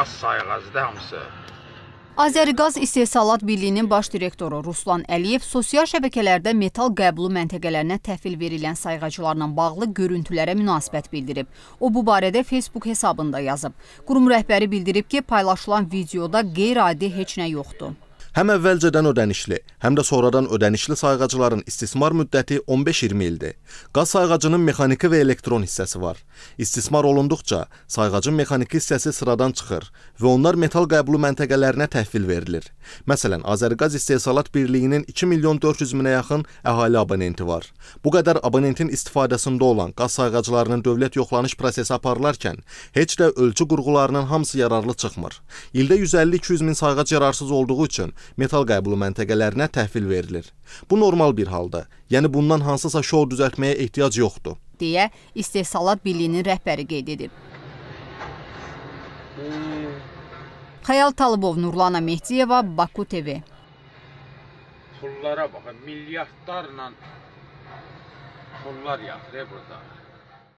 qaz sayğacıdır hamısı. Azəriqaz İstehsalat Birliyinin baş direktoru Ruslan Əliyev sosial şəbəkələrdə metal qəbulu məntəqələrinə təhvil verilən sayğaclarla bağlı görüntülərə münasibət bildirib. O, bu barədə Facebook hesabında yazıb. Qurum rəhbəri bildirib ki, paylaşılan videoda qeyri-adi heç nə yoxdur. Həm əvvəlcədən ödənişli, həm də sonradan ödənişli sayğacların istismar müddəti 15-20 ildir. Qaz sayğacının mexaniki və elektron hissəsi var. İstismar olunduqca sayğacın mexaniki hissəsi sıradan çıxır və onlar metal qəbulu məntəqələrinə təhvil verilir. Məsələn, Azərqaz İstehsalat Birliyinin 2 milyon 400 minə yaxın əhali abonenti var. Bu qədər abonentin istifadəsində olan qaz sayğaclarının dövlət yoxlanış prosesi aparılarkən heç də ölçü qurğularının hamısı yararlı çıxmır. İldə 150-200 min sayğac yararsız olduğu üçün metal qəbulu məntəqələrinə təhvil verilir. Bu normal bir halda, yəni bundan hansısa şor düzəltməyə ehtiyac yoxdur, deyə İstehsalat Birliyinin rəhbəri qeyd edib. Xəyal Talıbov, Nurlana Mehdiyeva, Baku TV. Pullara baxın, milyardlarla pullar yaxır burada.